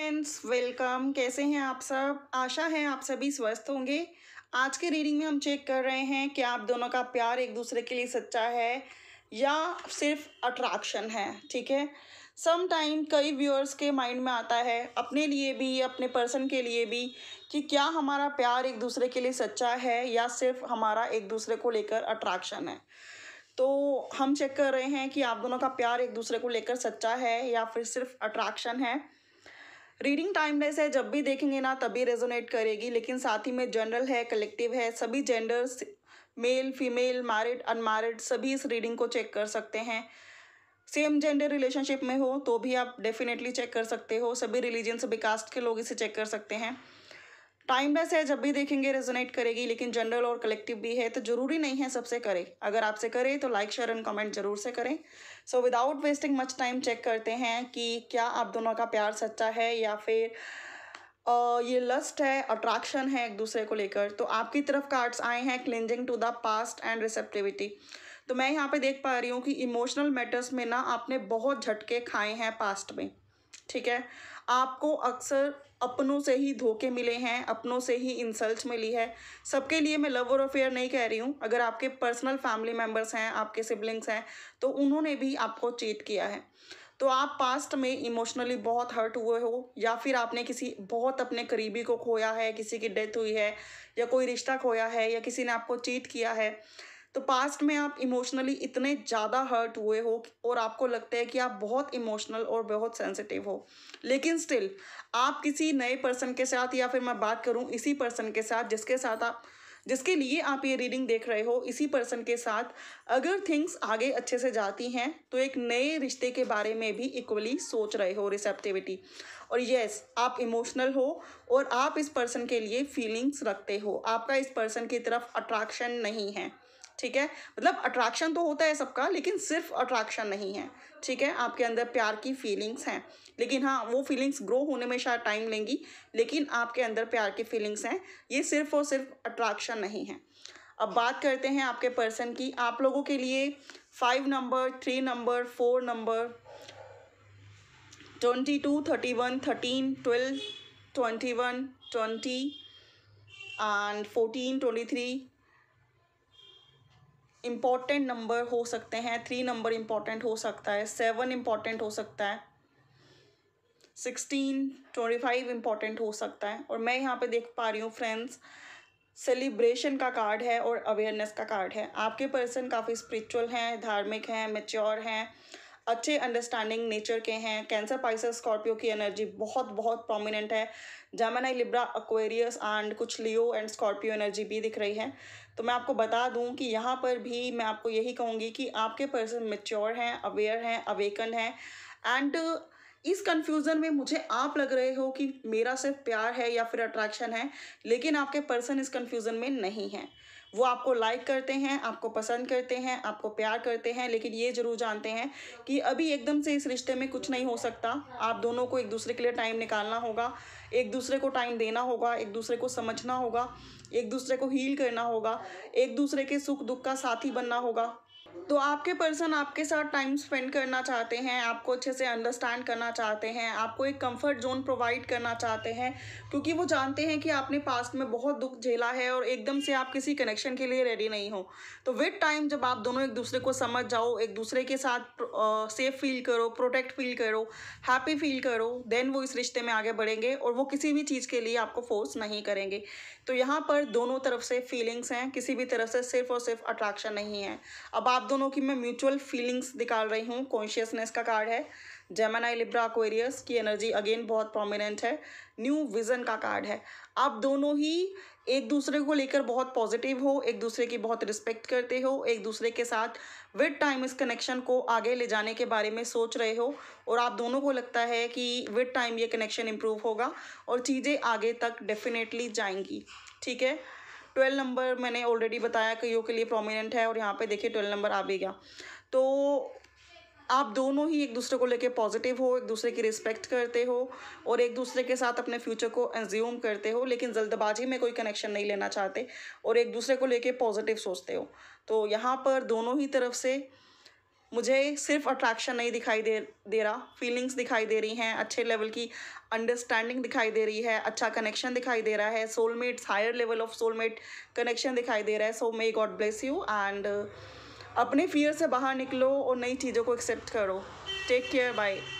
friends welcome कैसे हैं आप सब आशा है आप सभी स्वस्थ होंगे आज के रीडिंग में हम चेक कर रहे हैं कि आप दोनों का प्यार एक दूसरे के लिए सच्चा है या सिर्फ अट्रैक्शन है ठीक है सम टाइम कई व्यूअर्स के माइंड में आता है अपने लिए भी अपने पर्सन के लिए भी कि क्या हमारा प्यार एक दूसरे के लिए सच्चा है या सिर्फ हमारा एक दूसरे को लेकर अट्रैक्शन है तो हम चेक कर रहे हैं कि आप दोनों का प्यार एक दूसरे को लेकर सच्चा है या फिर सिर्फ अट्रैक्शन है रीडिंग टाइमलेस है जब भी देखेंगे ना तभी रेजोनेट करेगी लेकिन साथ ही में जनरल है कलेक्टिव है सभी genders male female married unmarried सभी इस रीडिंग को चेक कर सकते हैं सेम जेंडर रिलेशनशिप में हो तो भी आप डेफिनेटली चेक कर सकते हो सभी रिलीजन सभी कास्ट के लोग इसे चेक कर सकते हैं टाइमलेस है जब भी देखेंगे रेजोनेट करेगी लेकिन जनरल और कलेक्टिव भी है तो जरूरी नहीं है सबसे करें अगर आपसे करें तो लाइक शेयर एंड कमेंट जरूर से करें so without wasting much time check करते हैं कि क्या आप दोनों का प्यार सच्चा है या फिर Uh, ये लस्ट है अट्रैक्शन है एक दूसरे को लेकर तो आपकी तरफ कार्ड्स आए हैं clinging to the past and receptivity तो मैं यहाँ पे देख पा रही हूँ कि इमोशनल मैटर्स में ना आपने बहुत झटके खाए हैं पास्ट में ठीक है आपको अक्सर अपनों से ही धोखे मिले हैं अपनों से ही इंसल्ट मिली है सबके लिए मैं लव और अफेयर नहीं कह रही हूँ अगर आपके पर्सनल फैमिली मेम्बर्स हैं आपके सिबलिंग्स हैं तो उन्होंने भी आपको चीट किया है तो आप पास्ट में इमोशनली बहुत हर्ट हुए हो या फिर आपने किसी बहुत अपने करीबी को खोया है किसी की डेथ हुई है या कोई रिश्ता खोया है या किसी ने आपको चीट किया है तो पास्ट में आप इमोशनली इतने ज़्यादा हर्ट हुए हो और आपको लगता है कि आप बहुत इमोशनल और बहुत सेंसिटिव हो लेकिन स्टिल आप किसी नए पर्सन के साथ या फिर मैं बात करूँ इसी पर्सन के साथ जिसके साथ आप जिसके लिए आप ये रीडिंग देख रहे हो इसी पर्सन के साथ अगर थिंग्स आगे अच्छे से जाती हैं तो एक नए रिश्ते के बारे में भी इक्वली सोच रहे हो रिसेप्टिविटी और यस आप इमोशनल हो और आप इस पर्सन के लिए फीलिंग्स रखते हो आपका इस पर्सन की तरफ अट्रैक्शन नहीं है ठीक है मतलब अट्रैक्शन तो होता है सबका लेकिन सिर्फ अट्रैक्शन नहीं है ठीक है आपके अंदर प्यार की फीलिंग्स हैं लेकिन हाँ वो फीलिंग्स ग्रो होने में शायद टाइम लेंगी लेकिन आपके अंदर प्यार की फीलिंग्स हैं ये सिर्फ और सिर्फ अट्रैक्शन नहीं है अब बात करते हैं आपके पर्सन की आप लोगों के लिए five number three number four number twenty two thirty one thirteen twelve twenty one twenty and fourteen twenty three important number हो सकते हैं थ्री नंबर इम्पॉर्टेंट हो सकता है सेवन इम्पॉर्टेंट हो सकता है सिक्सटीन ट्वेंटी फाइव इम्पॉर्टेंट हो सकता है और मैं यहाँ पे देख पा रही हूँ फ्रेंड्स सेलिब्रेशन का कार्ड है और अवेयरनेस का कार्ड है आपके पर्सन काफ़ी स्पिरिचुअल हैं धार्मिक हैं मेच्योर हैं अच्छे अंडरस्टैंडिंग नेचर के हैं कैंसर पाइसर स्कॉर्पियो की एनर्जी बहुत बहुत प्रोमिनेंट है जामानाई लिब्रा अक्वेरियस एंड कुछ लियो एंड स्कॉर्पियो एनर्जी भी दिख रही है तो मैं आपको बता दूं कि यहाँ पर भी मैं आपको यही कहूँगी कि आपके पर्सन मेच्योर हैं अवेयर हैं अवेकन हैं एंड इस कन्फ्यूज़न में मुझे आप लग रहे हो कि मेरा सिर्फ प्यार है या फिर अट्रैक्शन है लेकिन आपके पर्सन इस कन्फ्यूज़न में नहीं है वो आपको लाइक करते हैं आपको पसंद करते हैं आपको प्यार करते हैं लेकिन ये ज़रूर जानते हैं कि अभी एकदम से इस रिश्ते में कुछ नहीं हो सकता आप दोनों को एक दूसरे के लिए टाइम निकालना होगा एक दूसरे को टाइम देना होगा एक दूसरे को समझना होगा एक दूसरे को हील करना होगा एक दूसरे के सुख दुख का साथी बनना होगा तो आपके पर्सन आपके साथ टाइम स्पेंड करना चाहते हैं आपको अच्छे से अंडरस्टैंड करना चाहते हैं आपको एक कंफर्ट जोन प्रोवाइड करना चाहते हैं क्योंकि वो जानते हैं कि आपने पास्ट में बहुत दुख झेला है और एकदम से आप किसी कनेक्शन के लिए रेडी नहीं हो तो विद टाइम जब आप दोनों एक दूसरे को समझ जाओ एक दूसरे के साथ सेफ फील करो प्रोटेक्ट फील करो हैप्पी फील करो देन वो इस रिश्ते में आगे बढ़ेंगे और वो किसी भी चीज़ के लिए आपको फोर्स नहीं करेंगे तो यहाँ पर दोनों तरफ से फीलिंग्स हैं किसी भी तरफ से सिर्फ और सिर्फ अट्रैक्शन नहीं है अब आप आप दोनों की मैं म्यूचुअल फीलिंग्स निकाल रही हूँ कॉन्शियसनेस का कार्ड है जेमेनाई लिब्रा अक्वेरियस की एनर्जी अगेन बहुत प्रोमिनेंट है न्यू विजन का कार्ड है आप दोनों ही एक दूसरे को लेकर बहुत पॉजिटिव हो एक दूसरे की बहुत रिस्पेक्ट करते हो एक दूसरे के साथ विद टाइम इस कनेक्शन को आगे ले जाने के बारे में सोच रहे हो और आप दोनों को लगता है कि विद टाइम ये कनेक्शन इम्प्रूव होगा और चीज़ें आगे तक डेफिनेटली जाएंगी ठीक है ट्वेल्व नंबर मैंने ऑलरेडी बताया कईयों के लिए प्रोमिनेंट है और यहाँ पे देखिए ट्वेल्व नंबर आ भी गया तो आप दोनों ही एक दूसरे को लेके पॉजिटिव हो एक दूसरे की रिस्पेक्ट करते हो और एक दूसरे के साथ अपने फ्यूचर को एज्यूम करते हो लेकिन जल्दबाजी में कोई कनेक्शन नहीं लेना चाहते और एक दूसरे को लेके पॉजिटिव सोचते हो तो यहाँ पर दोनों ही तरफ से मुझे सिर्फ अट्रैक्शन नहीं दिखाई दे दे रहा फीलिंग्स दिखाई दे रही हैं अच्छे लेवल की अंडरस्टैंडिंग दिखाई दे रही है अच्छा कनेक्शन दिखाई दे रहा है soulmates higher level of soulmate connection दिखाई दे रहा है so may God bless you and अपने फियर से बाहर निकलो और नई चीज़ों को एक्सेप्ट करो टेक केयर बाय